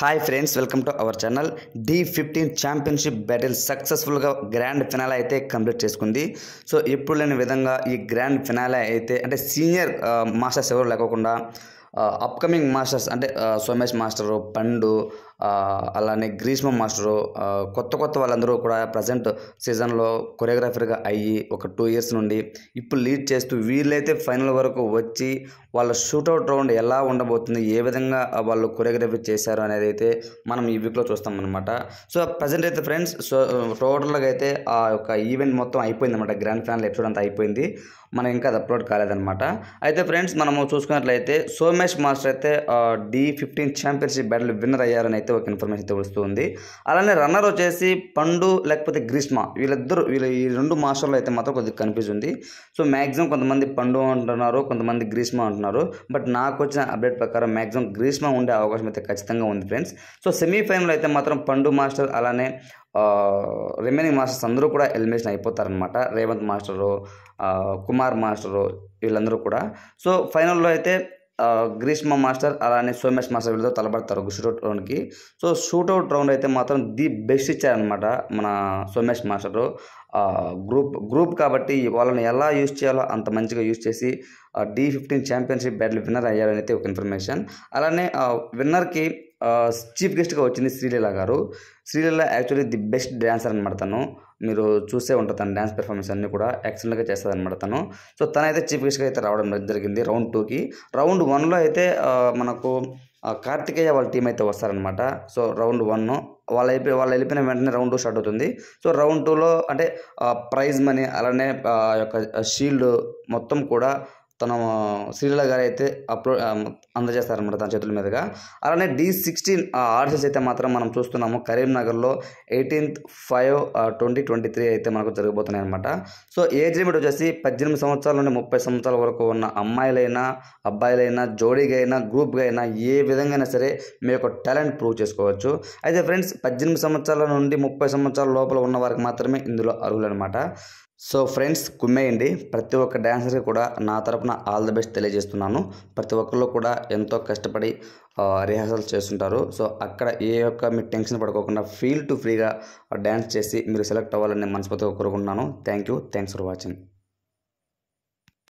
hi friends welcome to our channel D fifteen championship battle సక్సెస్ఫుల్గా grand finale అయితే complete చేసుకుంది so ఎప్పుడు లేని విధంగా ఈ గ్రాండ్ ఫినాలా అయితే అంటే సీనియర్ మాస్టర్స్ ఎవరు లేకోకుండా అప్కమింగ్ మాస్టర్స్ అంటే సోమేష్ మాస్టరు పండు అలానే గ్రీష్మ మాస్టరు కొత్త కొత్త వాళ్ళందరూ కూడా ప్రజెంట్ సీజన్లో కొరియోగ్రాఫర్గా అయ్యి ఒక టూ ఇయర్స్ నుండి ఇప్పుడు లీడ్ చేస్తూ వీళ్ళైతే ఫైనల్ వరకు వచ్చి వాళ్ళ షూట్అవుట్ రౌండ్ ఎలా ఉండబోతుంది ఏ విధంగా వాళ్ళు కొరియోగ్రఫీ చేశారు అనేది అయితే మనం ఈ వీక్లో చూస్తామన్నమాట సో ప్రజెంట్ అయితే ఫ్రెండ్స్ సో టోటల్గా అయితే ఆ యొక్క ఈవెంట్ మొత్తం అయిపోయింది అనమాట గ్రాండ్ ఫైనల్ ఎపిసోడ్ అంతా అయిపోయింది మనకి ఇంకా అది అప్లోడ్ కాలేదనమాట అయితే ఫ్రెండ్స్ మనము చూసుకున్నట్లయితే సోమేష్ మాస్టర్ అయితే D fifteen championship battle winner అయ్యారని అయితే ఒక ఇన్ఫర్మేషన్ అయితే వస్తుంది అలానే రన్నర్ వచ్చేసి పండు లేకపోతే గ్రీష్మ వీళ్ళిద్దరు వీళ్ళ ఈ రెండు మాస్టర్లు అయితే మాత్రం కొద్దిగా కన్ఫ్యూజ్ ఉంది సో మ్యాక్సిమం కొంతమంది పండు అంటున్నారు కొంతమంది గ్రీష్మ అంటున్నారు బట్ నాకు వచ్చిన అప్డేట్ ప్రకారం మ్యాక్సిమం గ్రీష్మ ఉండే అవకాశం అయితే ఖచ్చితంగా ఉంది ఫ్రెండ్స్ సో సెమీఫైనల్ అయితే మాత్రం పండు మాస్టర్ అలానే రిమైనింగ్ మాస్టర్స్ అందరూ కూడా ఎలిమినేషన్ అయిపోతారనమాట రేవంత్ మాస్టరు కుమార్ మాస్టరు వీళ్ళందరూ కూడా సో ఫైనల్లో అయితే గ్రీష్మ మాస్టర్ అలానే సోమేష్ మాస్టర్ వీళ్ళతో తలబడతారు షూటౌట్ రౌండ్కి సో షూటౌట్ రౌండ్ అయితే మాత్రం ది బెస్ట్ ఇచ్చారనమాట మన సోమేష్ మాస్టరు గ్రూప్ గ్రూప్ కాబట్టి వాళ్ళని ఎలా యూజ్ చేయాలో అంత మంచిగా యూజ్ చేసి D fifteen championship battle winner అయ్యారని అయితే ఒక ఇన్ఫర్మేషన్ అలానే విన్నర్కి చీఫ్ గెస్ట్గా వచ్చింది శ్రీలీల గారు Sreeleela actually the best dancer అనమాట తను మీరు చూసే ఉంటుంది తన డ్యాన్స్ పెర్ఫార్మెన్స్ అన్నీ కూడా ఎక్సలెంట్గా చేస్తుంది అనమాట తను సో తనైతే చీఫ్ గెస్ట్గా అయితే రావడం జరిగింది రౌండ్ టూకి రౌండ్ వన్లో అయితే మనకు కార్తికేయ వాళ్ళ టీం అయితే వస్తారనమాట సో రౌండ్ వన్ వాళ్ళు అయిపోయి వాళ్ళు వెళ్ళిపోయిన వెంటనే రౌండ్ టూ స్టార్ట్ అవుతుంది సో రౌండ్ టూలో అంటే ప్రైజ్ మనీ అలానే యొక్క షీల్డ్ మొత్తం కూడా తన సీరియల్ గారు అయితే అప్లో అందజేస్తారనమాట తన చేతుల మీదుగా అలానే డి సిక్స్టీన్ ఆర్సెస్ అయితే మాత్రం మనం చూస్తున్నాము కరీంనగర్లో eighteenth five twenty twenty three అయితే మనకు జరగబోతున్నాయి అనమాట సో ఏజ్ లిమిట్ వచ్చేసి పద్దెనిమిది సంవత్సరాల నుండి ముప్పై సంవత్సరాల వరకు ఉన్న అమ్మాయిలైనా అబ్బాయిలైనా జోడీగా అయినా గ్రూప్గా అయినా ఏ విధంగా సరే మీ యొక్క టాలెంట్ ప్రూవ్ చేసుకోవచ్చు అయితే ఫ్రెండ్స్ పద్దెనిమిది సంవత్సరాల నుండి ముప్పై సంవత్సరాల లోపల ఉన్న వారికి మాత్రమే ఇందులో అర్హులు అనమాట సో ఫ్రెండ్స్ కుమ్మేయండి ప్రతి ఒక్క డ్యాన్సర్కి కూడా నా తరపున ఆల్ ద బెస్ట్ తెలియజేస్తున్నాను ప్రతి ఒక్కళ్ళు కూడా ఎంతో కష్టపడి రిహార్సల్స్ చేస్తుంటారు సో అక్కడ ఏ యొక్క మీ టెన్షన్ పడుకోకుండా ఫీల్ టు ఫ్రీగా డ్యాన్స్ చేసి మీరు సెలెక్ట్ అవ్వాలని మనస్ఫూర్తిగా కోరుకుంటున్నాను thank you thanks for watching